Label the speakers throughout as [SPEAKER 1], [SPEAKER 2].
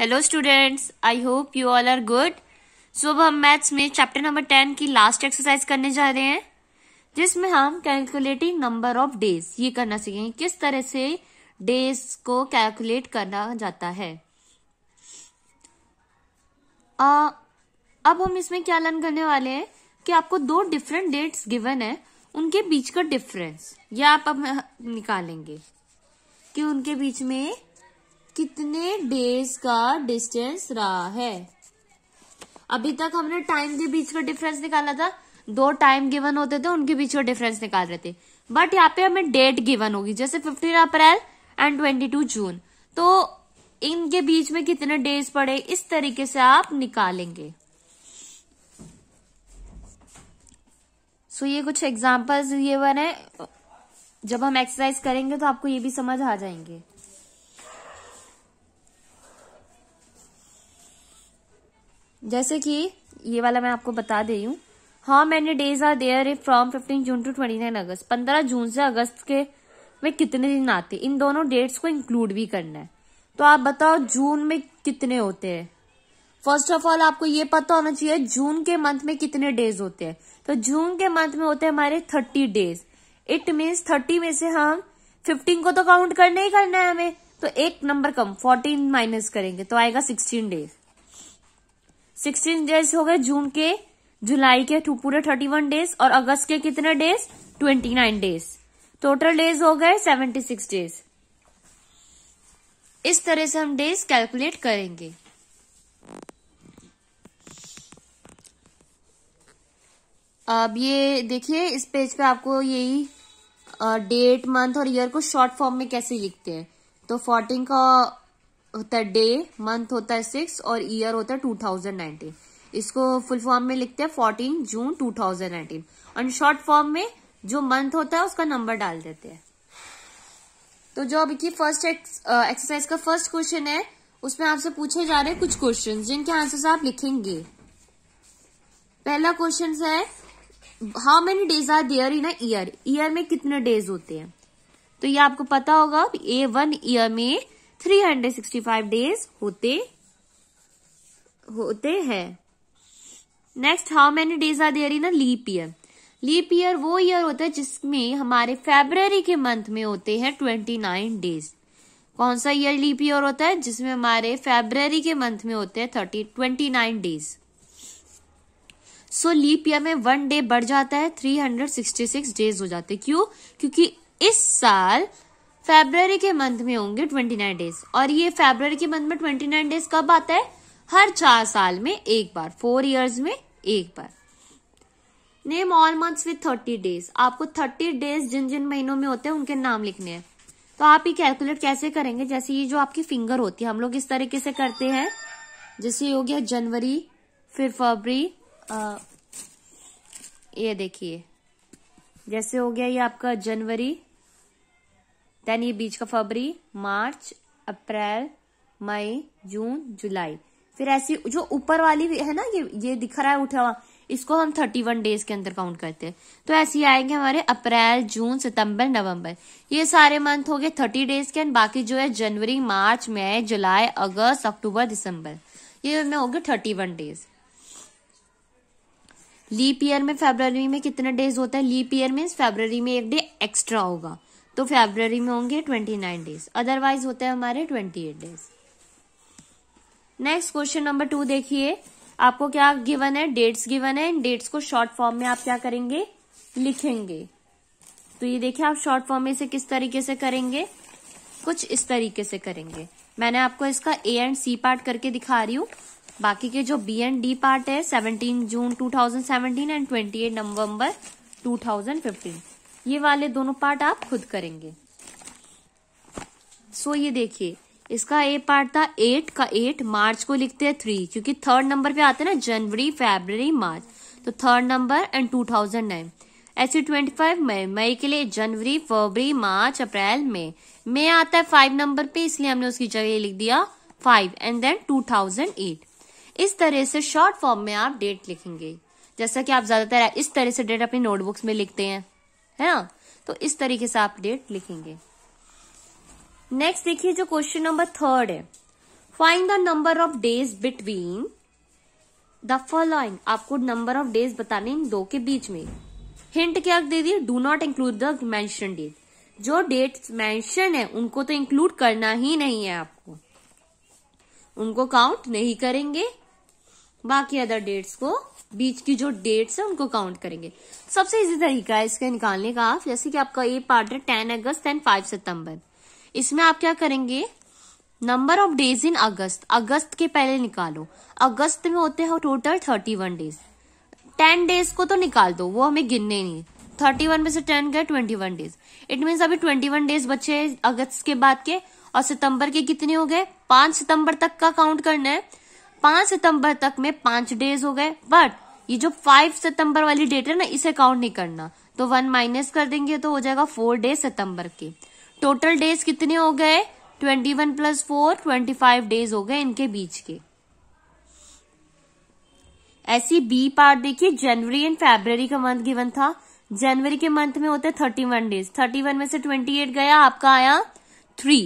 [SPEAKER 1] hello students I hope you all are good so अब हम maths में chapter number ten की last exercise करने जा रहे हैं जिसमें हम कैलकुलेटिंग नंबर ऑफ डेज ये करना सीखेंगे किस तरह से डेज को कैलकुलेट करना जाता है आ, अब हम इसमें क्या लर्न करने वाले हैं कि आपको दो डिफरेंट डेट्स गिवन है उनके बीच का डिफरेंस यह आप अब निकालेंगे कि उनके बीच में कितने डेज का डिस्टेंस रहा है अभी तक हमने टाइम के बीच का डिफरेंस निकाला था दो टाइम गिवन होते थे उनके बीच का डिफरेंस निकाल रहे थे बट यहाँ पे हमें डेट गिवन होगी जैसे fifteen April and twenty two June तो इनके बीच में कितने डेज पड़े इस तरीके से आप निकालेंगे सो so, ये कुछ एग्जाम्पल्स ये बने जब हम एक्सरसाइज करेंगे तो आपको ये भी समझ आ जाएंगे जैसे कि ये वाला मैं आपको बता दे हूँ how many days are there from fifteen June to twenty nine August पंद्रह जून से अगस्त के में कितने दिन आते इन दोनों डेट्स को इंक्लूड भी करना है तो आप बताओ जून में कितने होते हैं फर्स्ट ऑफ ऑल आपको ये पता होना चाहिए जून के मंथ में कितने डेज होते हैं तो जून के मंथ में होते हैं हमारे thirty days it means thirty में से हम फिफ्टीन को तो काउंट करना ही करना है हमें तो एक नंबर कम फोर्टीन माइनस करेंगे तो आएगा सिक्सटीन डेज सिक्सटीन डेज हो गए जून के जुलाई के पूरे थर्टी वन डेज और अगस्त के कितने days twenty nine days total days हो गए सेवेंटी सिक्स डेज इस तरह से हम डेज कैलकुलेट करेंगे अब ये देखिए इस पेज पे आपको यही डेट मंथ और ईयर को शॉर्ट फॉर्म में कैसे लिखते हैं तो फोर्टीन का होता है डे मंथ होता है सिक्स और ईयर होता है टू थाउजेंड नाइनटीन इसको फुल फॉर्म में लिखते हैं fourteen June two thousand nineteen और शॉर्ट फॉर्म में जो मंथ होता है उसका नंबर डाल देते हैं तो जो अभी की फर्स्ट एक्सरसाइज का फर्स्ट क्वेश्चन है उसमें आपसे पूछे जा रहे हैं कुछ क्वेश्चन जिनके आंसर आप लिखेंगे पहला क्वेश्चन है how many days are there in year year में कितने डेज होते हैं तो ये आपको पता होगा ए वन ईयर में 365 डेज होते होते हैं next how many days are there in a leap year leap year वो ईयर होता है जिसमें हमारे फेबररी के मंथ में होते हैं ट्वेंटी नाइन डेज कौन सा ईयर लीप ईयर होता है जिसमें हमारे फेबररी के मंथ में होते हैं thirty twenty nine days so leap year में वन डे बढ़ जाता है three hundred sixty six days हो जाते क्यों क्योंकि इस साल फेब्रवरी के मंथ में होंगे ट्वेंटी नाइन डेज और ये फेब्रवरी के मंथ में ट्वेंटी नाइन डेज कब आता है हर चार साल में एक बार फोर इयर्स में एक बार name all months with thirty days आपको थर्टी डेज जिन जिन महीनों में होते हैं उनके नाम लिखने हैं तो आप ये कैलकुलेट कैसे करेंगे जैसे ये जो आपकी फिंगर होती है हम लोग इस तरीके से करते हैं जैसे हो गया जनवरी फिर फरवरी ये देखिए जैसे हो गया ये आपका जनवरी देन ये बीच का फरवरी मार्च अप्रैल मई जून जुलाई फिर ऐसी जो ऊपर वाली है ना ये ये दिख रहा है उठा हुआ इसको हम थर्टी वन डेज के अंदर काउंट करते हैं तो ऐसे ही आएंगे हमारे अप्रैल जून सितंबर नवंबर ये सारे मंथ हो गए थर्टी डेज के एंड बाकी जो है जनवरी मार्च मई जुलाई अगस्त अक्टूबर दिसंबर ये में हो गए thirty one days leap year में फेबर में कितने डेज होता है लीप ईयर में फेबर में एक डे एक्स्ट्रा होगा तो फेबररी में होंगे ट्वेंटी नाइन डेज अदरवाइज होते हैं हमारे twenty eight days next question number two देखिए आपको क्या गिवन है डेट्स गिवन है इन डेट्स को शॉर्ट फॉर्म में आप क्या करेंगे लिखेंगे तो ये देखिए आप शॉर्ट फॉर्म में इसे किस तरीके से करेंगे कुछ इस तरीके से करेंगे मैंने आपको इसका ए एंड सी पार्ट करके दिखा रही हूँ बाकी के जो बी एंड डी पार्ट है 17 जून 2017 एंड 28 नवंबर 2015 ये वाले दोनों पार्ट आप खुद करेंगे सो ये देखिए इसका ए पार्ट था एट का एट मार्च को लिखते हैं थ्री क्योंकि थर्ड नंबर पे आते हैं ना जनवरी फेब्रवरी मार्च तो third number and two thousand nine ऐसे ट्वेंटी फाइव मई मई के लिए जनवरी फरवरी मार्च अप्रैल मई मई आता है फाइव नंबर पे इसलिए हमने उसकी जगह लिख दिया five and then two thousand eight इस तरह से शॉर्ट फॉर्म में आप डेट लिखेंगे जैसा कि आप ज्यादातर इस तरह से डेट अपनी नोटबुक्स में लिखते हैं है ना तो इस तरीके से आप डेट लिखेंगे नेक्स्ट देखिए जो क्वेश्चन नंबर थर्ड है find the number of days between the following आपको नंबर ऑफ डेज बताने इन दो के बीच में हिंट क्या दे दिए do not include the mention date जो डेट मेंशन है उनको तो इंक्लूड करना ही नहीं है आपको उनको काउंट नहीं करेंगे बाकी अदर डेट्स को बीच की जो डेट्स है उनको काउंट करेंगे सबसे इजी तरीका है इसके निकालने का आप जैसे कि आपका ये पार्ट है टेन अगस्त एंड फाइव सितंबर इसमें आप क्या करेंगे number of days in August अगस्त के पहले निकालो अगस्त में होते हैं total thirty one days ten days को तो निकाल दो वो हमें गिनने नहीं थर्टी वन में से टेन गए twenty one days it means अभी ट्वेंटी वन डेज बचे अगस्त के बाद के और सितंबर के कितने हो गए पांच सितंबर तक का काउंट करना है पांच सितंबर तक में पांच डेज हो गए बट ये जो फाइव सितंबर वाली डेट है ना इसे काउंट नहीं करना तो वन माइनस कर देंगे तो हो जाएगा फोर डेज सितंबर के टोटल डेज कितने हो गए twenty one plus four twenty five days हो गए इनके बीच के ऐसी बी पार्ट देखिए जनवरी एंड फेब्रवरी का मंथ गिवन था जनवरी के मंथ में होते thirty one days thirty one में से ट्वेंटी एट गया आपका आया थ्री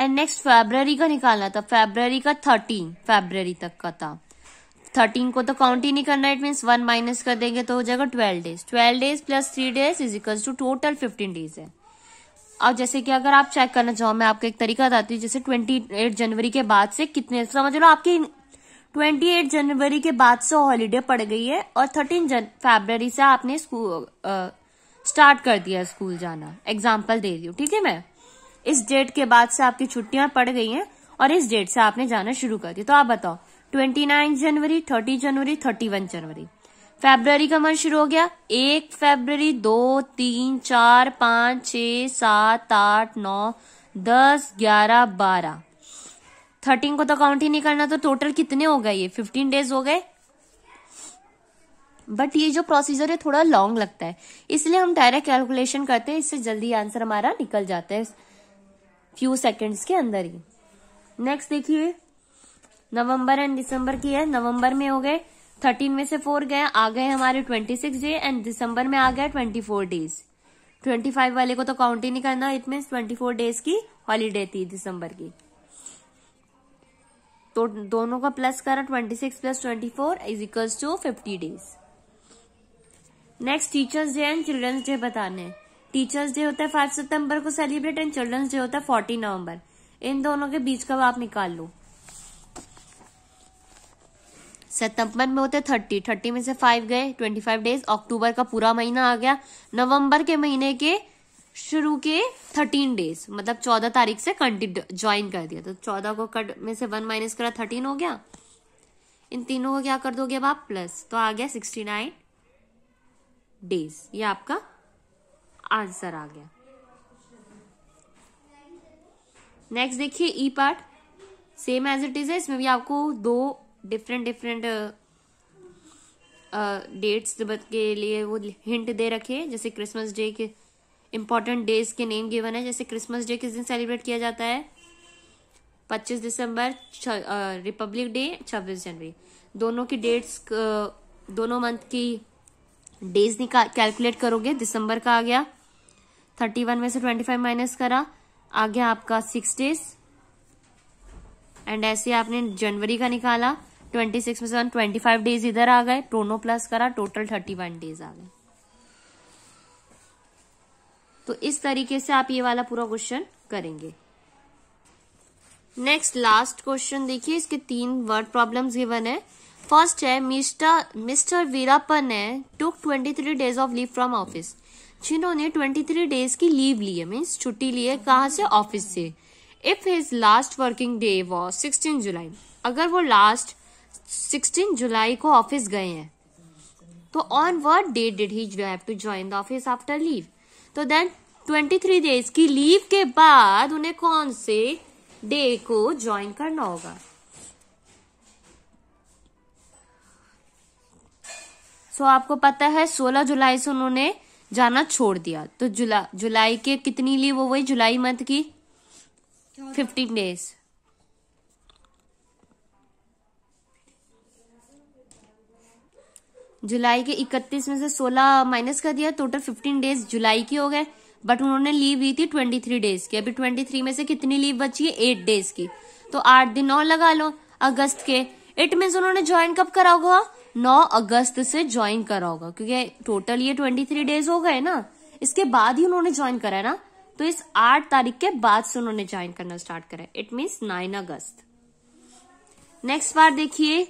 [SPEAKER 1] एंड नेक्स्ट फेब्रवरी का निकालना था फेबररी का थर्टीन फेब्रवरी तक का था थर्टीन को तो काउंट ही नहीं करना इट मीन्स वन माइनस कर देंगे तो हो जाएगा twelve days twelve days plus three days is equal to total fifteen days है और जैसे कि अगर आप चेक करना चाहो मैं आपको एक तरीका बताती हूँ जैसे ट्वेंटी एट जनवरी के बाद से कितने समझ लो आपकी ट्वेंटी एट जनवरी के बाद से हॉलीडे पड़ गई है और थर्टीन जन फेबररी से आपने स्कूल स्टार्ट कर दिया स्कूल जाना एग्जाम्पल दे रही हूँ ठीक है मैं इस डेट के बाद से आपकी छुट्टियां पड़ गई हैं और इस डेट से आपने जाना शुरू कर दिया तो आप बताओ ट्वेंटी नाइन जनवरी थर्टी जनवरी थर्टी वन जनवरी फेबररी का मंथ शुरू हो गया एक फेबररी दो तीन चार पांच छ सात आठ नौ दस ग्यारह बारह थर्टीन को तो काउंट ही नहीं करना तो टोटल कितने हो गए ये फिफ्टीन डेज हो गए बट ये जो प्रोसीजर है थोड़ा लॉन्ग लगता है इसलिए हम डायरेक्ट कैलकुलेशन करते हैं इससे जल्दी आंसर हमारा निकल जाता है फ्यू सेकेंड्स के अंदर ही नेक्स्ट देखिए नवंबर एंड दिसंबर की है नवंबर में हो गए थर्टीन में से फोर गए आ गए हमारे ट्वेंटी सिक्स डे एंड दिसंबर में आ गया twenty four days twenty five वाले को तो काउंट ही नहीं करना it mean twenty four days की हॉलीडे थी दिसंबर की तो दोनों का प्लस करा twenty six plus twenty four is equals to fifty days next teachers day and children's day बताने टीचर्स डे होता है फाइव सितंबर को सेलिब्रेट एंड चिल्ड्रंस डे होता है फोर्टीन नवंबर इन दोनों के बीच का आप निकाल लो सितंबर में होते थर्टी थर्टी में से फाइव गए ट्वेंटी फाइव डेज अक्टूबर का पूरा महीना आ गया नवंबर के महीने के शुरू के थर्टीन डेज मतलब चौदह तारीख से कंटिन्यू ज्वाइन कर दिया तो चौदह को कट में से वन माइनस करा थर्टीन हो गया इन तीनों को क्या कर दोगे अब आप प्लस तो आ गया सिक्सटी नाइन डेज ये आपका आंसर आ गया नेक्स्ट देखिए E part same as it is है इसमें भी आपको दो डिफरेंट डिफरेंट डेट्स के लिए वो हिंट दे रखे हैं जैसे क्रिसमस डे के इम्पॉर्टेंट डेज के नेम गिवन है जैसे क्रिसमस डे किस दिन सेलिब्रेट किया जाता है 25 दिसंबर रिपब्लिक डे 26 जनवरी दोनों की डेट्स दोनों मंथ की डेज कैलकुलेट करोगे दिसंबर का आ गया थर्टी वन में से ट्वेंटी फाइव माइनस करा आ गया आपका सिक्स डेज एंड ऐसे आपने जनवरी का निकाला ट्वेंटी सिक्स में से ट्वेंटी फाइव डेज इधर आ गए टोनो प्लस करा टोटल थर्टी वन डेज आ गए तो इस तरीके से आप ये वाला पूरा क्वेश्चन करेंगे नेक्स्ट लास्ट क्वेश्चन देखिए इसके तीन वर्ड प्रॉब्लम्स गिवन है फर्स्ट है मिस्टर मिस्टर वीरापन ने took three days of leave from office जिन्होंने 23 डेज की लीव ली है मीन्स छुट्टी ली है कहाँ से ऑफिस से if his last working day was sixteen July अगर वो लास्ट सिक्सटीन जुलाई को ऑफिस गए हैं तो on what date did he have to join the office after leave तो देन 23 डेज की लीव के बाद उन्हें कौन से डे को ज्वाइन करना होगा सो so, आपको पता है 16 जुलाई से उन्होंने जाना छोड़ दिया तो जुला जुलाई के कितनी ली वो वही जुलाई मंथ की फिफ्टीन डेज जुलाई के इकतीस में से सोलह माइनस कर दिया टोटल फिफ्टीन डेज जुलाई की हो गए बट उन्होंने लीव ली थी ट्वेंटी थ्री डेज की अभी ट्वेंटी थ्री में से कितनी लीव बची है एट डेज की तो आठ दिन और लगा लो अगस्त के इट मीन उन्होंने ज्वाइन कब करा होगा 9 अगस्त से ज्वाइन करा होगा क्योंकि टोटल ये 23 डेज हो गए ना इसके बाद ही उन्होंने ज्वाइन करा है ना तो इस 8 तारीख के बाद से उन्होंने ज्वाइन करना स्टार्ट करा है it means nine August next बार देखिए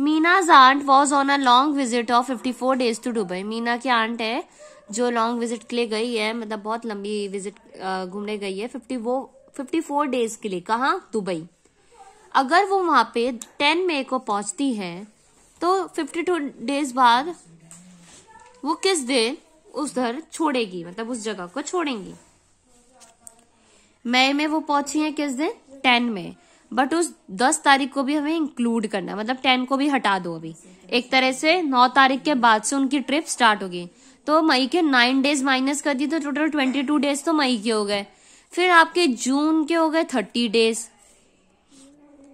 [SPEAKER 1] Meena's aunt was on a long visit of 54 days to Dubai Meena की आंट है जो लॉन्ग विजिट के लिए गई है मतलब बहुत लंबी विजिट घूमने गई है फिफ्टी वो फिफ्टी फोर डेज के लिए कहा दुबई अगर वो वहां पे टेन मई को पहुंचती है तो फिफ्टी टू डेज बाद वो किस दिन उधर छोड़ेगी मतलब उस जगह को छोड़ेंगी मई में वो पहुंची है किस दिन टेन में बट उस दस तारीख को भी हमें इंक्लूड करना मतलब टेन को भी हटा दो अभी एक तरह से नौ तारीख के बाद से उनकी ट्रिप स्टार्ट होगी तो मई के नाइन डेज माइनस कर दी तो टोटल ट्वेंटी टू डेज तो मई के हो गए फिर आपके जून के हो गए थर्टी डेज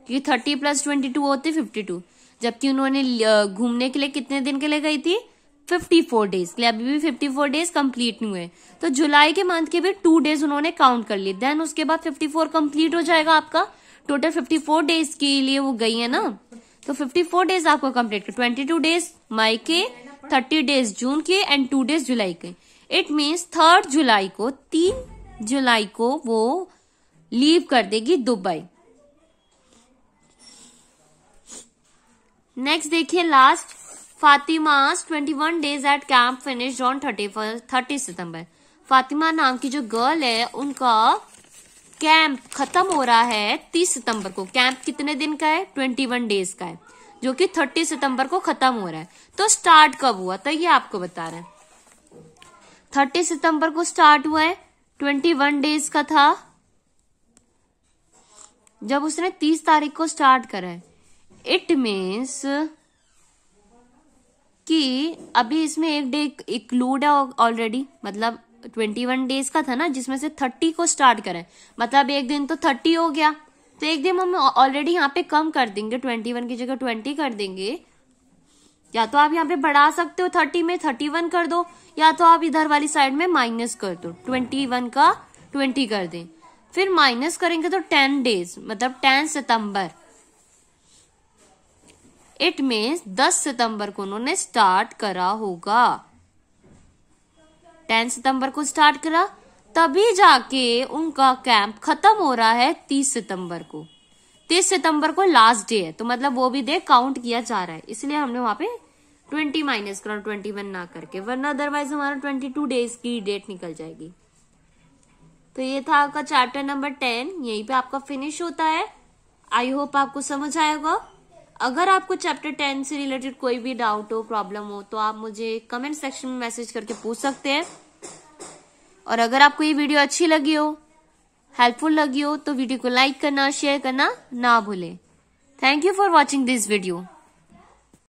[SPEAKER 1] क्योंकि थर्टी प्लस ट्वेंटी टू होते फिफ्टी टू जबकि उन्होंने घूमने के लिए कितने दिन के लिए गई थी 54 डेज के लिए अभी भी 54 डेज कंप्लीट नहीं हुए तो जुलाई के मंथ के भी टू डेज उन्होंने काउंट कर लिए देन उसके बाद 54 कंप्लीट हो जाएगा आपका टोटल 54 डेज के लिए वो गई है ना तो 54 डेज आपको कंप्लीट कर 22 डेज मई के 30 डेज जून के एंड टू डेज जुलाई के इट मीन्स थर्ड जुलाई को तीन जुलाई को वो लीव कर देगी दुबई नेक्स्ट देखिए last twenty 21 days at camp finished on thirty thirty सितंबर फातिमा नाम की जो गर्ल है उनका कैंप खत्म हो रहा है 30 सितंबर को कैंप कितने दिन का है 21 डेज का है जो कि 30 सितंबर को खत्म हो रहा है तो स्टार्ट कब हुआ तो ये आपको बता रहे हैं थर्टी सितंबर को स्टार्ट हुआ है 21 डेज का था जब उसने 30 तारीख को स्टार्ट करा है इट मीन्स कि अभी इसमें एक डे इक्लूड है ऑलरेडी मतलब ट्वेंटी वन डेज का था ना जिसमें से थर्टी को स्टार्ट करें मतलब एक दिन तो थर्टी हो गया तो एक दिन हम ऑलरेडी यहाँ पे कम कर देंगे ट्वेंटी वन की जगह ट्वेंटी कर देंगे या तो आप यहाँ पे बढ़ा सकते हो थर्टी में थर्टी वन कर दो या तो आप इधर वाली साइड में माइनस कर दो ट्वेंटी वन का ट्वेंटी कर दें फिर माइनस करेंगे तो टेन डेज मतलब टेन सितंबर इट मीन्स 10 सितंबर को उन्होंने स्टार्ट करा होगा 10 सितंबर को स्टार्ट करा तभी जाके उनका कैंप खत्म हो रहा है 30 सितंबर को 30 सितंबर को लास्ट डे है तो मतलब वो भी डे काउंट किया जा रहा है इसलिए हमने वहां पे 20 माइनस करा 21 ना करके वरना अदरवाइज हमारा 22 डेज की डेट निकल जाएगी तो ये था आपका चैप्टर नंबर 10 यहीं पे आपका फिनिश होता है आई होप आपको समझ आएगा अगर आपको चैप्टर टेन से रिलेटेड कोई भी डाउट हो प्रॉब्लम हो तो आप मुझे कमेंट सेक्शन में मैसेज करके पूछ सकते हैं और अगर आपको ये वीडियो अच्छी लगी हो हेल्पफुल लगी हो तो वीडियो को लाइक करना शेयर करना ना भूलें thank you for watching this video